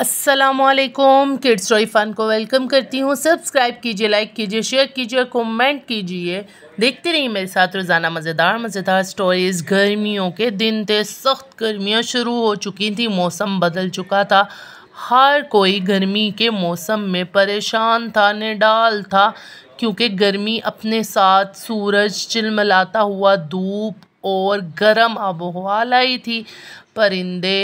असलकुम kids joy fun को welcome करती हूँ सब्सक्राइब कीजिए लाइक कीजिए शेयर कीजिए कमेंट कीजिए देखते रहिए मेरे साथ रोज़ाना मज़ेदार मज़ेदार स्टोरीज़ गर्मियों के दिन थे सख्त गर्मियाँ शुरू हो चुकी थी मौसम बदल चुका था हर कोई गर्मी के मौसम में परेशान था निडाल था क्योंकि गर्मी अपने साथ सूरज चिलमिलाता हुआ धूप और गर्म आबोहवा लाई थी परिंदे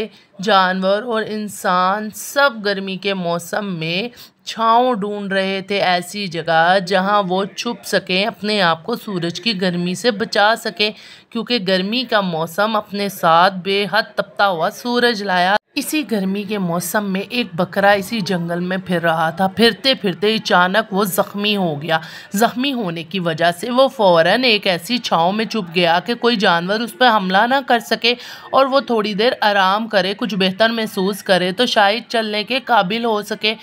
जानवर और इंसान सब गर्मी के मौसम में छाँव ढूंढ रहे थे ऐसी जगह जहाँ वो छुप सकें अपने आप को सूरज की गर्मी से बचा सकें क्योंकि गर्मी का मौसम अपने साथ बेहद तपता हुआ सूरज लाया इसी गर्मी के मौसम में एक बकरा इसी जंगल में फिर रहा था फिरते फिरते अचानक वो ज़ख्मी हो गया ज़ख्मी होने की वजह से वो फौरन एक ऐसी छाँव में छुप गया कि कोई जानवर उस पर हमला ना कर सके और वो थोड़ी देर आराम करे कुछ बेहतर महसूस करे तो शायद चलने के काबिल हो सके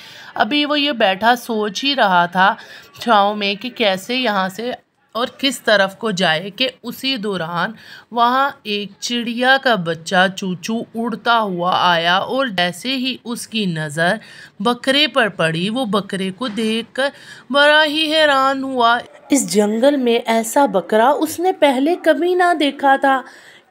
अभी वो ये बैठा सोच ही रहा था छाँव में कि कैसे यहाँ से और किस तरफ को जाए कि उसी दौरान वहाँ एक चिड़िया का बच्चा चूचू उड़ता हुआ आया और जैसे ही उसकी नज़र बकरे पर पड़ी वो बकरे को देखकर बड़ा ही हैरान हुआ इस जंगल में ऐसा बकरा उसने पहले कभी ना देखा था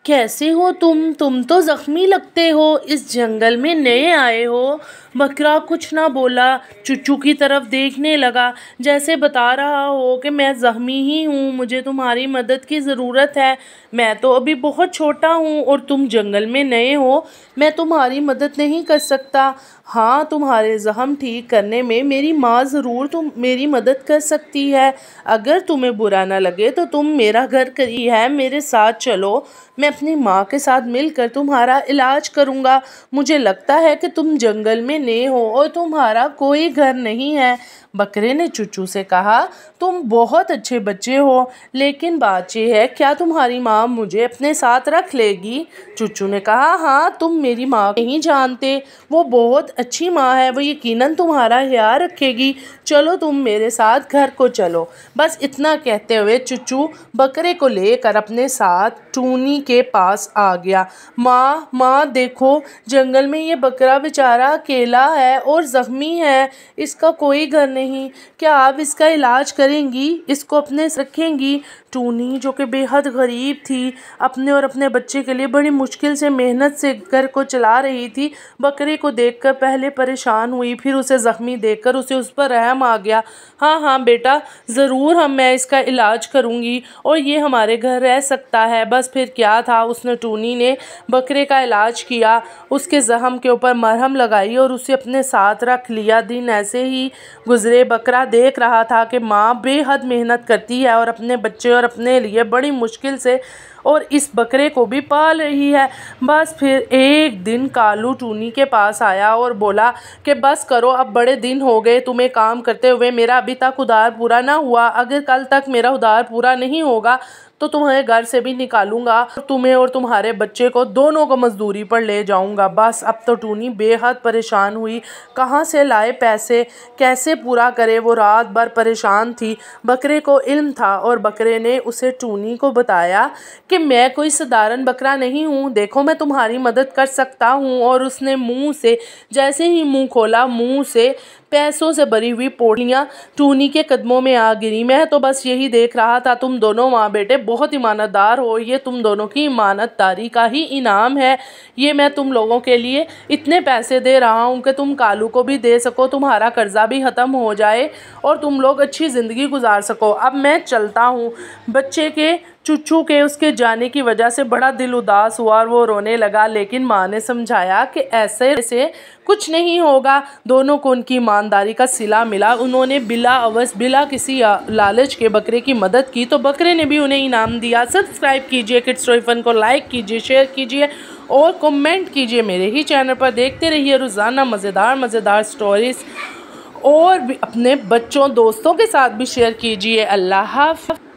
कैसे हो तुम तुम तो ज़ख्मी लगते हो इस जंगल में नए आए हो बकरा कुछ ना बोला चुच्चू की तरफ देखने लगा जैसे बता रहा हो कि मैं ज़ख्मी ही हूँ मुझे तुम्हारी मदद की ज़रूरत है मैं तो अभी बहुत छोटा हूँ और तुम जंगल में नए हो मैं तुम्हारी मदद नहीं कर सकता हाँ तुम्हारे ज़ख्म ठीक करने में मेरी माँ ज़रूर तुम मेरी मदद कर सकती है अगर तुम्हें बुरा ना लगे तो तुम मेरा घर करी है मेरे साथ चलो मैं मैं अपनी माँ के साथ मिलकर तुम्हारा इलाज करूँगा मुझे लगता है कि तुम जंगल में नए हो और तुम्हारा कोई घर नहीं है बकरे ने चुचू से कहा तुम बहुत अच्छे बच्चे हो लेकिन बात यह है क्या तुम्हारी माँ मुझे अपने साथ रख लेगी चुचू ने कहा हाँ तुम मेरी माँ नहीं जानते वो बहुत अच्छी माँ है वो यकीनन तुम्हारा ख्याल रखेगी चलो तुम मेरे साथ घर को चलो बस इतना कहते हुए चुचू बकरे को लेकर अपने साथ टूनी के के पास आ गया माँ माँ देखो जंगल में ये बकरा बेचारा अकेला है और ज़ख्मी है इसका कोई घर नहीं क्या आप इसका इलाज करेंगी इसको अपने रखेंगी टूनी जो कि बेहद गरीब थी अपने और अपने बच्चे के लिए बड़ी मुश्किल से मेहनत से घर को चला रही थी बकरे को देखकर पहले परेशान हुई फिर उसे ज़ख्मी देखकर उसे उस पर रहम आ गया हाँ हाँ बेटा ज़रूर हम मैं इसका इलाज करूँगी और ये हमारे घर रह सकता है बस फिर क्या था उसने टूनी ने बकरे का इलाज किया उसके जख्म के ऊपर मरहम लगाई और उसे अपने साथ रख लिया दिन ऐसे ही गुजरे बकरा देख रहा था कि माँ बेहद मेहनत करती है और अपने बच्चे और अपने लिए बड़ी मुश्किल से और इस बकरे को भी पाल रही है बस फिर एक दिन कालू टूनी के पास आया और बोला कि बस करो अब बड़े दिन हो गए तुम्हें काम करते हुए मेरा अभी तक उधार पूरा ना हुआ अगर कल तक मेरा उधार पूरा नहीं होगा तो तुम्हें घर से भी निकालूंगा तुम्हें और तुम्हारे बच्चे को दोनों को मजदूरी पर ले जाऊंगा बस अब तो टूनी बेहद परेशान हुई कहाँ से लाए पैसे कैसे पूरा करे वो रात भर परेशान थी बकरे को इल्म था और बकरे ने उसे टूनी को बताया कि कि मैं कोई साधारण बकरा नहीं हूँ देखो मैं तुम्हारी मदद कर सकता हूँ और उसने मुंह से जैसे ही मुंह खोला मुंह से पैसों से भरी हुई पोटलियाँ टूनी के कदमों में आ गिरी मैं तो बस यही देख रहा था तुम दोनों माँ बेटे बहुत ईमानतदार हो ये तुम दोनों की दारी का ही इनाम है ये मैं तुम लोगों के लिए इतने पैसे दे रहा हूँ कि तुम कालू को भी दे सको तुम्हारा कर्जा भी ख़त्म हो जाए और तुम लोग अच्छी ज़िंदगी गुजार सको अब मैं चलता हूँ बच्चे के चुच्चू के उसके जाने की वजह से बड़ा दिल उदास हुआ और वो रोने लगा लेकिन माँ ने समझाया कि ऐसे ऐसे कुछ नहीं होगा दोनों को उनकी ईमानदारी का सिला मिला उन्होंने बिला अवस बिला किसी लालच के बकरे की मदद की तो बकरे ने भी उन्हें इनाम दिया सब्सक्राइब कीजिए किट स्टोफन को लाइक कीजिए शेयर कीजिए और कमेंट कीजिए मेरे ही चैनल पर देखते रहिए रोज़ाना मज़ेदार मज़ेदार स्टोरीज़ और अपने बच्चों दोस्तों के साथ भी शेयर कीजिए अल्लाह हाफ